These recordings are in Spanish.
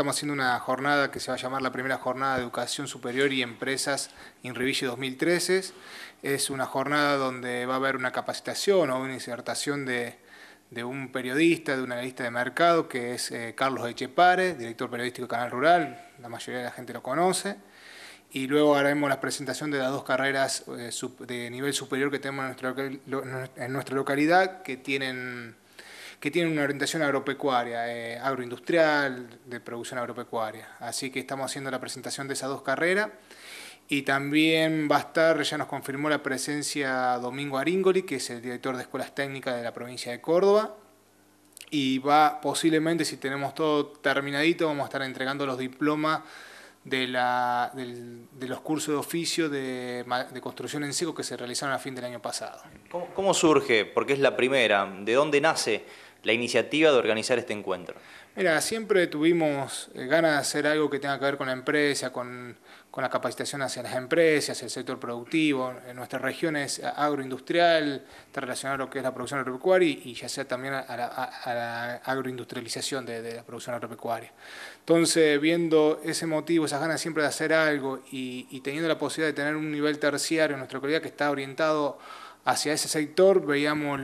Estamos haciendo una jornada que se va a llamar la primera jornada de educación superior y empresas en Riville 2013. Es una jornada donde va a haber una capacitación o una insertación de, un periodista, de un analista de mercado, que es eh, Carlos Echepare, director periodístico de Canal Rural, la mayoría de la gente lo conoce. Y luego haremos la presentación de las dos carreras eh, de nivel superior que tenemos en en nuestra localidad, que tienen que tiene una orientación agropecuaria, eh, agroindustrial, de producción agropecuaria. Así que estamos haciendo la presentación de esas dos carreras. Y también va a estar, ya nos confirmó la presencia Domingo Aringoli, que es el director de escuelas técnicas de la provincia de Córdoba. Y va, posiblemente, si tenemos todo terminadito, vamos a estar entregando los diplomas de, la, de los cursos de oficio de, construcción en seco que se realizaron a fin del año pasado. cómo surge? Porque es la primera. ¿De dónde nace? la iniciativa de organizar este encuentro? Mira, siempre tuvimos eh, ganas de hacer algo que tenga que ver con la empresa, con, la capacitación hacia las empresas, el sector productivo, en nuestras regiones eh, agroindustrial, está relacionado a lo que es la producción agropecuaria y, ya sea también a la, agroindustrialización de, la producción agropecuaria. Entonces, viendo ese motivo, esas ganas siempre de hacer algo y, y teniendo la posibilidad de tener un nivel terciario en nuestra comunidad que está orientado hacia ese sector, veíamos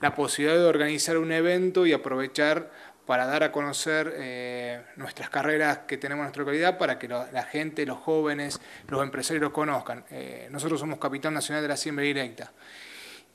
la posibilidad de organizar un evento y aprovechar para dar a conocer eh, nuestras carreras que tenemos en nuestra localidad para que la gente, los jóvenes, los empresarios los conozcan. Eh, nosotros somos Capitán Nacional de la Siembra Directa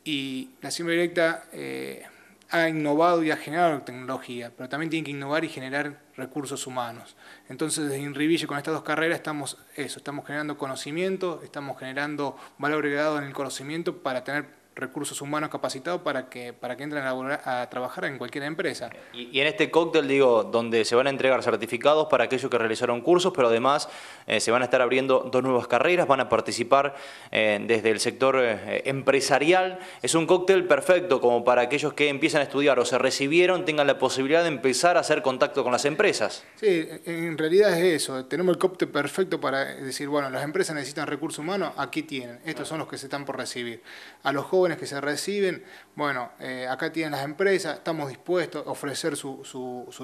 y la Siembra Directa eh, ha innovado y ha generado tecnología, pero también tiene que innovar y generar recursos humanos. Entonces, desde INRIVILLE con estas dos carreras estamos eso, estamos generando conocimiento, estamos generando valor agregado en el conocimiento para tener recursos humanos capacitados para que, para que entren a, trabajar en cualquier empresa. Y, en este cóctel, digo, donde se van a entregar certificados para aquellos que realizaron cursos, pero además eh, se van a estar abriendo dos nuevas carreras, van a participar eh, desde el sector eh, empresarial. Es un cóctel perfecto como para aquellos que empiezan a estudiar o se recibieron, tengan la posibilidad de empezar a hacer contacto con las empresas. Sí, en realidad es eso. Tenemos el cóctel perfecto para decir, bueno, las empresas necesitan recursos humanos, aquí tienen. Estos son los que se están por recibir. A los jóvenes que se reciben, bueno, eh, acá tienen las empresas, estamos dispuestos a ofrecer su,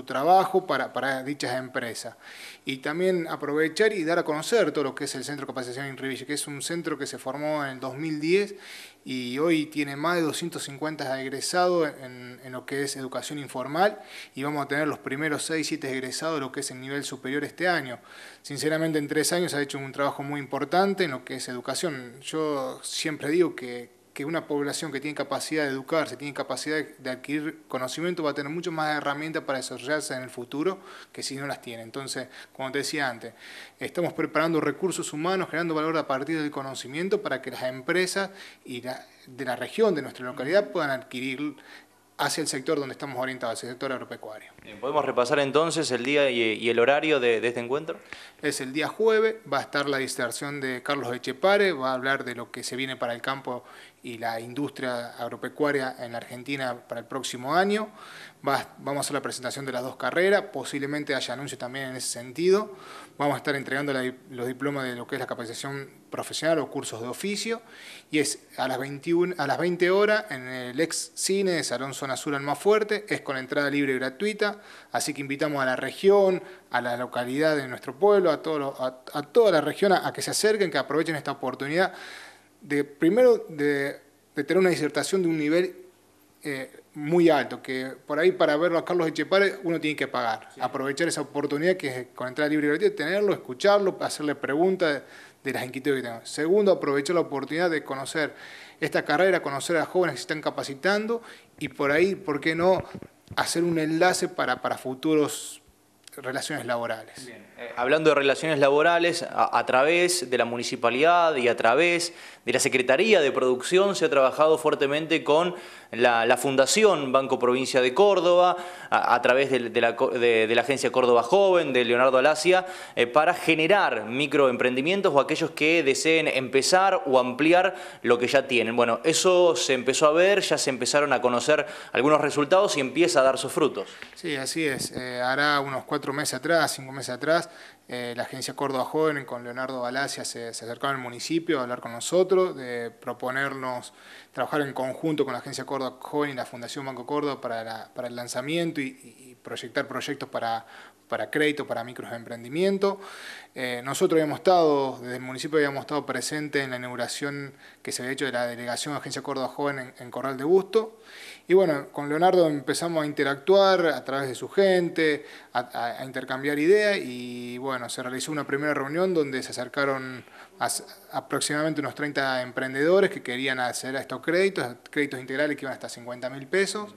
trabajo para, dichas empresas. Y también aprovechar y dar a conocer todo lo que es el Centro de Capacitación Inriville, que es un centro que se formó en el 2010 y hoy tiene más de 250 egresados en, en lo que es educación informal y vamos a tener los primeros 6-7 egresados de lo que es el nivel superior este año. Sinceramente en tres años ha hecho un trabajo muy importante en lo que es educación. Yo siempre digo que que una población que tiene capacidad de educarse, tiene capacidad de adquirir conocimiento, va a tener mucho más herramientas para desarrollarse en el futuro que si no las tiene. Entonces, como te decía antes, estamos preparando recursos humanos, generando valor a partir del conocimiento para que las empresas y de la región, de nuestra localidad, puedan adquirir hacia el sector donde estamos orientados, el sector agropecuario. ¿Podemos repasar entonces el día y el horario de, este encuentro? Es el día jueves, va a estar la disertación de Carlos Echepare, va a hablar de lo que se viene para el campo y la industria agropecuaria en la Argentina para el próximo año. Va, vamos a hacer la presentación de las dos carreras, posiblemente haya anuncios también en ese sentido. Vamos a estar entregando los diplomas de lo que es la capacitación profesional o cursos de oficio, y es a las, 21, a las 20 horas en el ex cine de Salón Zona Sur fuerte... es con entrada libre y gratuita, así que invitamos a la región, a la localidad de nuestro pueblo, a, todos a, toda la región a, que se acerquen, que aprovechen esta oportunidad de primero de, tener una disertación de un nivel eh, muy alto, que por ahí para verlo a Carlos Echepare uno tiene que pagar. Aprovechar esa oportunidad que es con entrada libre y gratuita, tenerlo, escucharlo, hacerle preguntas, de las inquietudes que tengo. Segundo, aprovecho la oportunidad de conocer esta carrera, conocer a jóvenes que se están capacitando y por ahí, ¿por qué no hacer un enlace para, para futuros relaciones laborales. Eh, hablando de relaciones laborales, a, través de la municipalidad y a través de la Secretaría de Producción se ha trabajado fuertemente con la, Fundación Banco Provincia de Córdoba, a, través de, la, Agencia Córdoba Joven, de Leonardo Alasia, eh, para generar microemprendimientos o aquellos que deseen empezar o ampliar lo que ya tienen. Bueno, eso se empezó a ver, ya se empezaron a conocer algunos resultados y empieza a dar sus frutos. Sí, así es. Eh, hará unos cuatro meses atrás, cinco meses atrás, eh, la agencia Córdoba Joven con Leonardo Balacia se, acercaba al municipio a hablar con nosotros, de proponernos trabajar en conjunto con la agencia Córdoba Joven y la Fundación Banco Córdoba para, el lanzamiento y proyectar proyectos para, para crédito, para microemprendimiento. Eh, nosotros habíamos estado, desde el municipio habíamos estado presentes en la inauguración que se había hecho de la delegación de Agencia Córdoba Joven en, Corral de Busto. Y bueno, con Leonardo empezamos a interactuar a través de su gente, a intercambiar ideas y bueno, se realizó una primera reunión donde se acercaron aproximadamente unos 30 emprendedores que querían acceder a estos créditos, créditos integrales que iban hasta 50 mil pesos.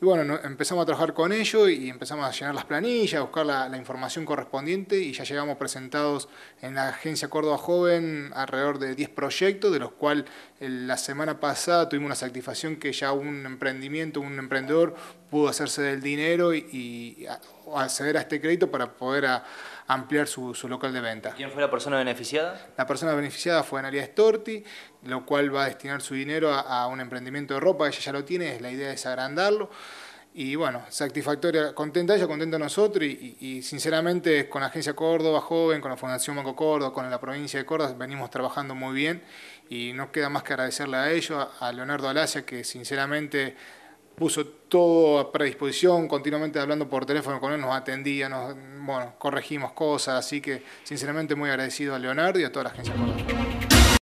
Y bueno, empezamos a trabajar con ellos y empezamos a llenar las planillas, a buscar la, información correspondiente y ya llegamos presentados en la agencia Córdoba Joven alrededor de 10 proyectos, de los cuales eh, la semana pasada tuvimos una satisfacción que ya un emprendimiento, un emprendedor pudo hacerse del dinero y, acceder a este crédito para poder ampliar su, local de venta. ¿Quién fue la persona beneficiada? La persona beneficiada fue Analia Storti, lo cual va a destinar su dinero a, un emprendimiento de ropa, ella ya lo tiene, la idea es agrandarlo y bueno, satisfactoria, contenta ella, contenta nosotros y, y, sinceramente con la Agencia Córdoba Joven, con la Fundación Banco Córdoba, con la provincia de Córdoba, venimos trabajando muy bien y no queda más que agradecerle a ellos, a Leonardo Alasia que sinceramente puso todo a predisposición, continuamente hablando por teléfono con él, nos atendía, nos, bueno, corregimos cosas, así que sinceramente muy agradecido a Leonardo y a toda la agencia.